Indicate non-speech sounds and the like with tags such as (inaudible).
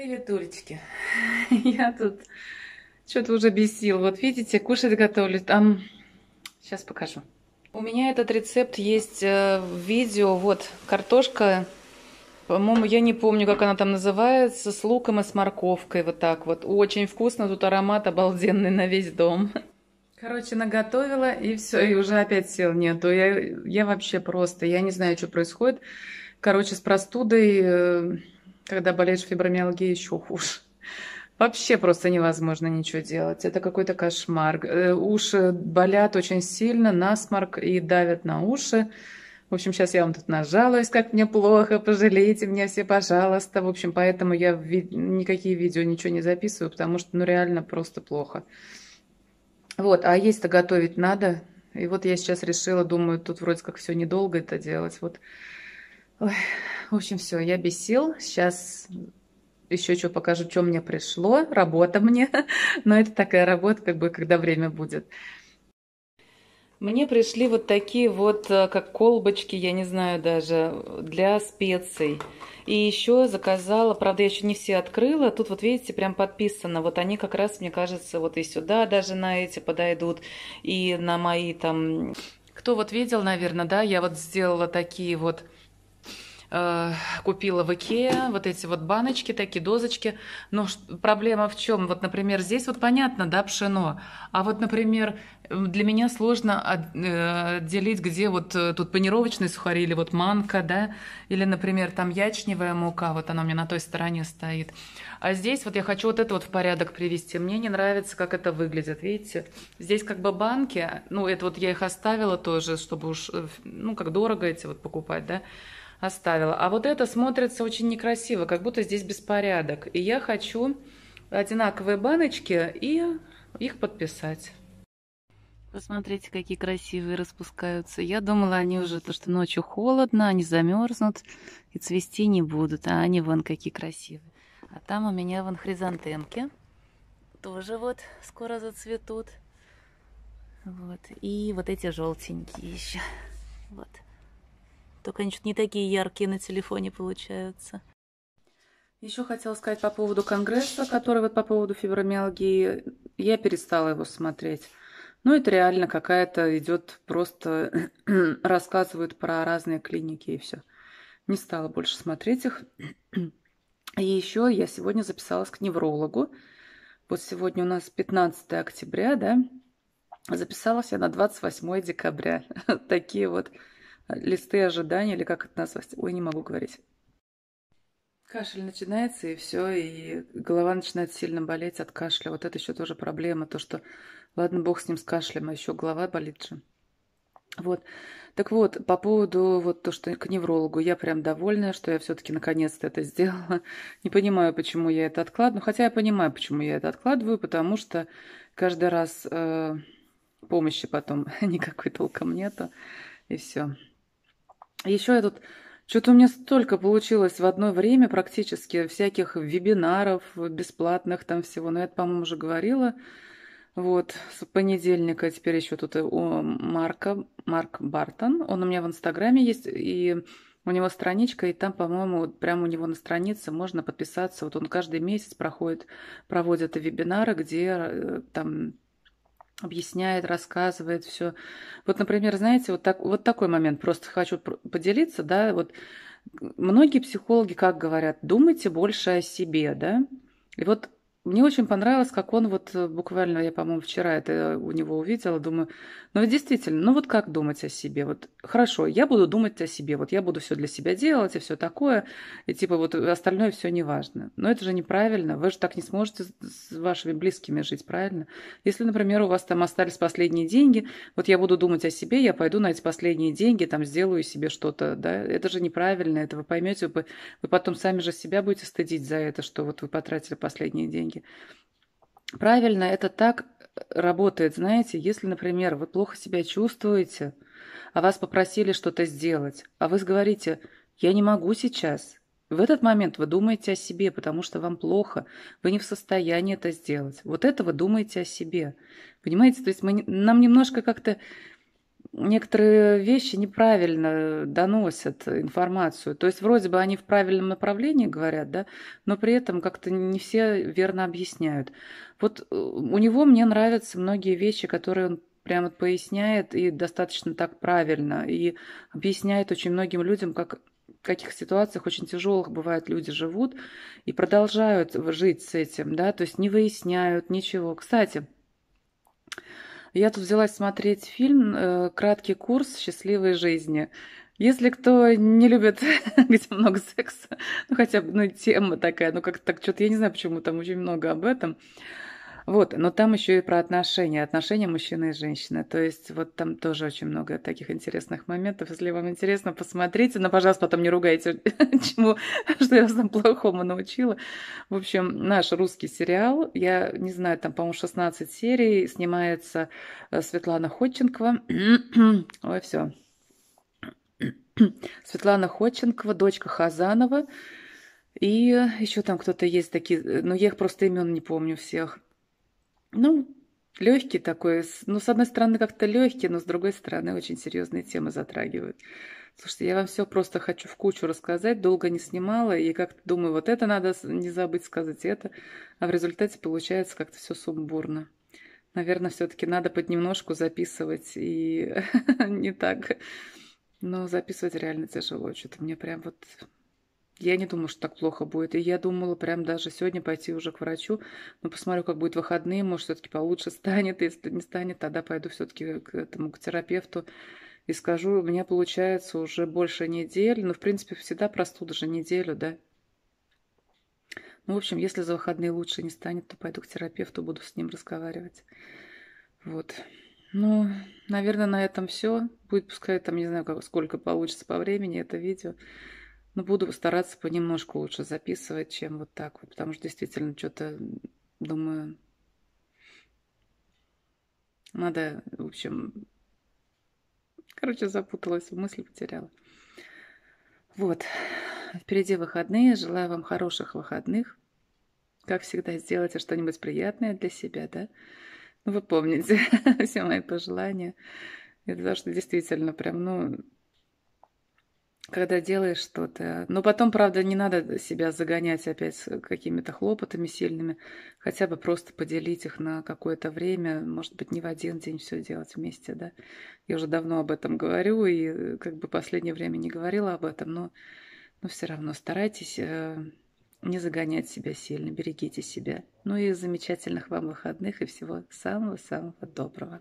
Привет, Олечки. (laughs) Я тут что-то уже без сил. Вот видите, кушать готовлю. Там... Сейчас покажу. У меня этот рецепт есть э, в видео. Вот картошка. По-моему, я не помню, как она там называется. С луком и с морковкой. Вот так вот. Очень вкусно. Тут аромат обалденный на весь дом. Короче, наготовила, и все, и уже опять сил нету. Я, я вообще просто, я не знаю, что происходит. Короче, с простудой э, когда болеешь фибромиалгией, еще хуже. Вообще просто невозможно ничего делать. Это какой-то кошмар. Э, уши болят очень сильно, насморк и давят на уши. В общем, сейчас я вам тут нажалась, как мне плохо, пожалейте меня все, пожалуйста. В общем, поэтому я ви- никакие видео, ничего не записываю, потому что, ну, реально просто плохо. Вот, а есть-то готовить надо. И вот я сейчас решила, думаю, тут вроде как все недолго это делать. Вот Ой, в общем, все, я без сил. Сейчас еще что покажу, что мне пришло. Работа мне. (laughs) Но это такая работа, как бы, когда время будет. Мне пришли вот такие вот, э, как колбочки, я не знаю даже, для специй. И еще заказала, правда, я еще не все открыла. Тут вот видите, прям подписано. Вот они как раз, мне кажется, вот и сюда даже на эти подойдут. И на мои там... Кто вот видел, наверное, да, я вот сделала такие вот Э, купила в Икеа вот эти вот баночки, такие дозочки. Но проблема в чем? Вот, например, здесь вот понятно, да, пшено. А вот, например, для меня сложно э, отделить, где вот э, тут панировочные сухари или вот манка, да, или, например, там ячневая мука, вот она у меня на той стороне стоит. А здесь вот я хочу вот это вот в порядок привести. Мне не нравится, как это выглядит, видите? Здесь как бы банки, ну, это вот я их оставила тоже, чтобы уж, ну, как дорого эти вот покупать, да, оставила. А вот это смотрится очень некрасиво, как будто здесь беспорядок. И я хочу одинаковые баночки и их подписать. Посмотрите, какие красивые распускаются. Я думала, они уже, то что ночью холодно, они замерзнут и цвести не будут. А они вон какие красивые. А там у меня вон хризантемки. Тоже вот скоро зацветут. Вот. И вот эти желтенькие еще. Вот только они что-то не такие яркие на телефоне получаются. Еще хотела сказать по поводу конгресса, который вот по поводу фибромиалгии. Я перестала его смотреть. Ну, это реально какая-то идет просто (clears throat) рассказывают про разные клиники и все. Не стала больше смотреть их. И еще я сегодня записалась к неврологу. Вот сегодня у нас 15 октября, да? Записалась я на 28 декабря. (laughs) Такие вот листы ожидания, или как это назвать? Ой, не могу говорить. Кашель начинается, и все, и голова начинает сильно болеть от кашля. Вот это еще тоже проблема, то, что, ладно, бог с ним, с кашлем, а еще голова болит же. Вот. Так вот, по поводу вот то, что к неврологу, я прям довольна, что я все-таки наконец-то это сделала. Не понимаю, почему я это откладываю, хотя я понимаю, почему я это откладываю, потому что каждый раз э, помощи потом (laughs) никакой толком нету, и все. Еще я тут что-то у меня столько получилось в одно время практически всяких вебинаров бесплатных там всего, но я это, по-моему, уже говорила. Вот, с понедельника теперь еще тут у Марка, Марк Бартон, он у меня в Инстаграме есть, и у него страничка, и там, по-моему, вот прямо у него на странице можно подписаться. Вот он каждый месяц проходит, проводит вебинары, где э, там объясняет, рассказывает все. Вот, например, знаете, вот, так, вот такой момент просто хочу поделиться, да, вот многие психологи как говорят, думайте больше о себе, да, и вот мне очень понравилось, как он вот э, буквально, я, по-моему, вчера это у него увидела, думаю, ну ведь действительно, ну вот как думать о себе? Вот хорошо, я буду думать о себе, вот я буду все для себя делать и все такое, и типа вот остальное все не важно. Но это же неправильно, вы же так не сможете с вашими близкими жить, правильно? Если, например, у вас там остались последние деньги, вот я буду думать о себе, я пойду на эти последние деньги, там сделаю себе что-то, да, это же неправильно, это вы поймете, вы, вы потом сами же себя будете стыдить за это, что вот вы потратили последние деньги деньги. Правильно, это так работает, знаете, если, например, вы плохо себя чувствуете, а вас попросили что-то сделать, а вы говорите «я не могу сейчас», в этот момент вы думаете о себе, потому что вам плохо, вы не в состоянии это сделать. Вот это вы думаете о себе. Понимаете, то есть мы, нам немножко как-то некоторые вещи неправильно доносят информацию. То есть вроде бы они в правильном направлении говорят, да, но при этом как-то не все верно объясняют. Вот э, у него мне нравятся многие вещи, которые он прямо поясняет и достаточно так правильно, и объясняет очень многим людям, как в каких ситуациях очень тяжелых бывает люди живут и продолжают жить с этим, да, то есть не выясняют ничего. Кстати, я тут взялась смотреть фильм э, «Краткий курс счастливой жизни». Если кто не любит, (laughs) где много секса, ну хотя бы, ну тема такая, ну как то так, что-то я не знаю, почему там очень много об этом. Вот, но там еще и про отношения, отношения мужчины и женщины. То есть вот там тоже очень много таких интересных моментов. Если вам интересно, посмотрите. Но, пожалуйста, потом не ругайте, (laughs) чему, что я вас там плохому научила. В общем, наш русский сериал, я не знаю, там, по-моему, 16 серий, снимается э, Светлана Ходченкова. (clears throat) Ой, все. (clears throat) Светлана Ходченкова, дочка Хазанова. И э, еще там кто-то есть такие, э, но ну, я их просто имен не помню всех. Ну, легкий такой, ну, с одной стороны, как-то легкий, но с другой стороны, очень серьезные темы затрагивают. Слушайте, я вам все просто хочу в кучу рассказать, долго не снимала, и как-то думаю, вот это надо не забыть сказать, это, а в результате получается как-то все сумбурно. Наверное, все-таки надо под поднемножку записывать, и (laughs) не так, но записывать реально тяжело, что-то мне прям вот я не думала, что так плохо будет. И я думала прям даже сегодня пойти уже к врачу. Но ну, посмотрю, как будет выходные. Может, все-таки получше станет. (laughs) Если не станет, тогда пойду все-таки к этому, к терапевту. И скажу, у меня получается уже больше недели. Ну, в принципе, всегда простуда же неделю, да. Ну, в общем, если за выходные лучше не станет, то пойду к терапевту, буду с ним разговаривать. Вот. Ну, наверное, на этом все. Будет, пускай там, не знаю, как, сколько получится по времени это видео. Но ну, буду стараться понемножку лучше записывать, чем вот так вот, потому что действительно что-то, думаю, надо, в общем, короче, запуталась, мысли потеряла. Вот, впереди выходные, желаю вам хороших выходных. Как всегда, сделайте что-нибудь приятное для себя, да? Ну, вы помните (laughs) все мои пожелания. Это потому что действительно прям, ну, когда делаешь что-то. Но потом, правда, не надо себя загонять опять какими-то хлопотами сильными. Хотя бы просто поделить их на какое-то время. Может быть, не в один день все делать вместе, да. Я уже давно об этом говорю и э, как бы последнее время не говорила об этом, но, но все равно старайтесь э, не загонять себя сильно, берегите себя. Ну и замечательных вам выходных и всего самого-самого доброго.